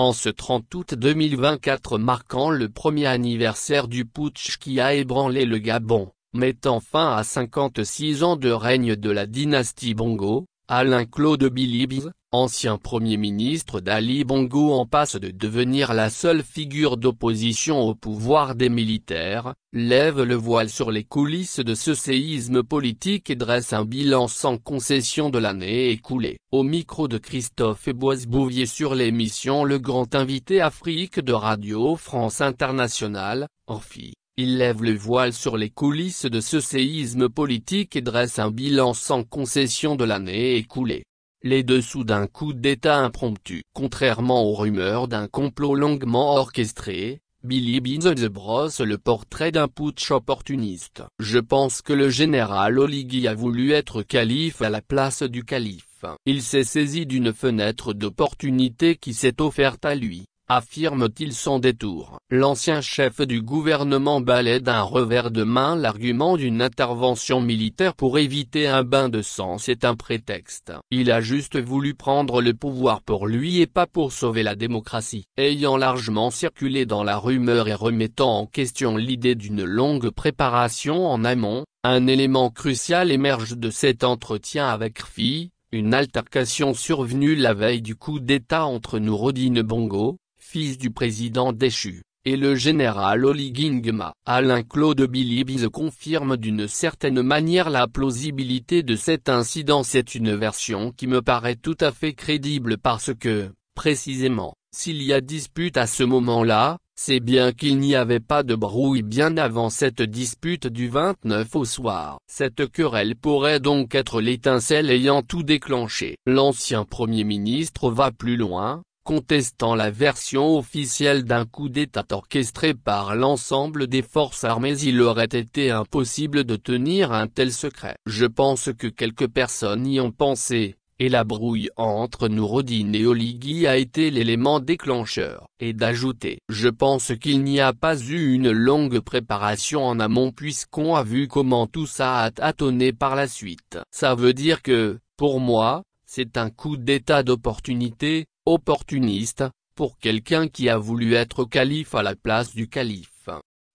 en ce 30 août 2024 marquant le premier anniversaire du putsch qui a ébranlé le Gabon, mettant fin à 56 ans de règne de la dynastie Bongo, Alain Claude Bilibiz, ancien Premier ministre d'Ali Bongo en passe de devenir la seule figure d'opposition au pouvoir des militaires, lève le voile sur les coulisses de ce séisme politique et dresse un bilan sans concession de l'année écoulée. Au micro de Christophe Boise-Bouvier sur l'émission Le Grand Invité Afrique de Radio France Internationale, Orfi. Il lève le voile sur les coulisses de ce séisme politique et dresse un bilan sans concession de l'année écoulée les dessous d'un coup d'État impromptu. Contrairement aux rumeurs d'un complot longuement orchestré, Billy de brosse le portrait d'un putsch opportuniste. Je pense que le général Oligui a voulu être calife à la place du calife. Il s'est saisi d'une fenêtre d'opportunité qui s'est offerte à lui affirme-t-il sans détour. L'ancien chef du gouvernement balaie d'un revers de main l'argument d'une intervention militaire pour éviter un bain de sang c'est un prétexte. Il a juste voulu prendre le pouvoir pour lui et pas pour sauver la démocratie. Ayant largement circulé dans la rumeur et remettant en question l'idée d'une longue préparation en amont, un élément crucial émerge de cet entretien avec Rfi, une altercation survenue la veille du coup d'État entre Nourodine Bongo, fils du président déchu, et le général Oligingma. Alain-Claude Bilibise confirme d'une certaine manière la plausibilité de cet incident. C'est une version qui me paraît tout à fait crédible parce que, précisément, s'il y a dispute à ce moment-là, c'est bien qu'il n'y avait pas de brouille bien avant cette dispute du 29 au soir. Cette querelle pourrait donc être l'étincelle ayant tout déclenché. L'ancien Premier ministre va plus loin, contestant la version officielle d'un coup d'État orchestré par l'ensemble des forces armées il aurait été impossible de tenir un tel secret. Je pense que quelques personnes y ont pensé, et la brouille entre Nourodine et Oligui a été l'élément déclencheur. Et d'ajouter « Je pense qu'il n'y a pas eu une longue préparation en amont puisqu'on a vu comment tout ça a tâtonné par la suite. Ça veut dire que, pour moi, c'est un coup d'état d'opportunité, opportuniste, pour quelqu'un qui a voulu être calife à la place du calife.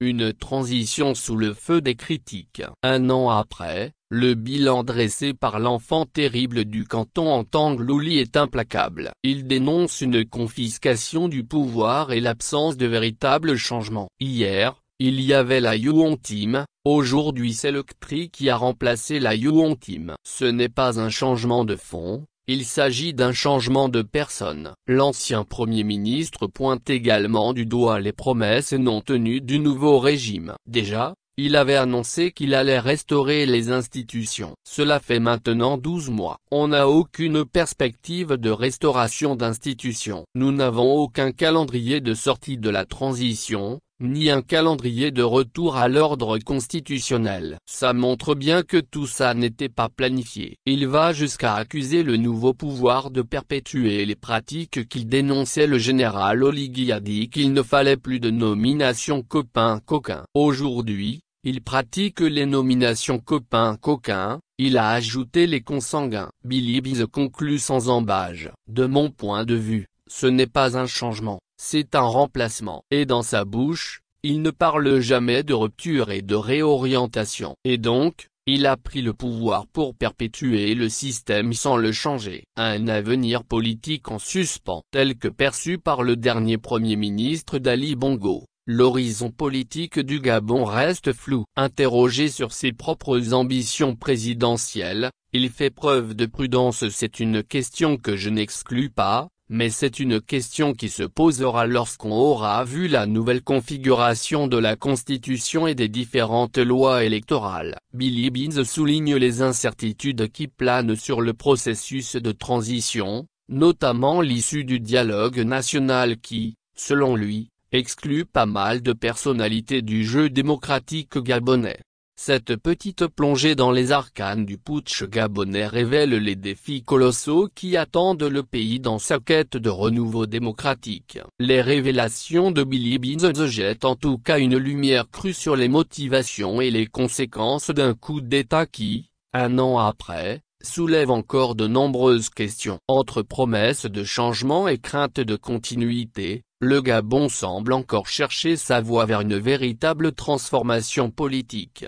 Une transition sous le feu des critiques. Un an après, le bilan dressé par l'enfant terrible du canton en Tanglouli est implacable. Il dénonce une confiscation du pouvoir et l'absence de véritables changements. Hier, il y avait la Yuon Team, aujourd'hui c'est le CTRI qui a remplacé la Yuon Team. Ce n'est pas un changement de fond, il s'agit d'un changement de personne. L'ancien Premier ministre pointe également du doigt les promesses non tenues du nouveau régime. Déjà, il avait annoncé qu'il allait restaurer les institutions. Cela fait maintenant 12 mois. On n'a aucune perspective de restauration d'institutions. Nous n'avons aucun calendrier de sortie de la transition, ni un calendrier de retour à l'ordre constitutionnel. Ça montre bien que tout ça n'était pas planifié. Il va jusqu'à accuser le nouveau pouvoir de perpétuer les pratiques qu'il dénonçait le général Oligui a dit qu'il ne fallait plus de nomination copain coquin. Aujourd'hui, il pratique les nominations copain-coquin, il a ajouté les consanguins. Billy Bees conclut sans embâge. De mon point de vue, ce n'est pas un changement, c'est un remplacement. Et dans sa bouche, il ne parle jamais de rupture et de réorientation. Et donc, il a pris le pouvoir pour perpétuer le système sans le changer. Un avenir politique en suspens tel que perçu par le dernier Premier ministre d'Ali Bongo. L'horizon politique du Gabon reste flou. Interrogé sur ses propres ambitions présidentielles, il fait preuve de prudence c'est une question que je n'exclus pas, mais c'est une question qui se posera lorsqu'on aura vu la nouvelle configuration de la Constitution et des différentes lois électorales. Billy Beans souligne les incertitudes qui planent sur le processus de transition, notamment l'issue du dialogue national qui, selon lui, exclut pas mal de personnalités du jeu démocratique gabonais. Cette petite plongée dans les arcanes du putsch gabonais révèle les défis colossaux qui attendent le pays dans sa quête de renouveau démocratique. Les révélations de Billy Binz jettent en tout cas une lumière crue sur les motivations et les conséquences d'un coup d'État qui, un an après, soulève encore de nombreuses questions. Entre promesses de changement et craintes de continuité, le Gabon semble encore chercher sa voie vers une véritable transformation politique.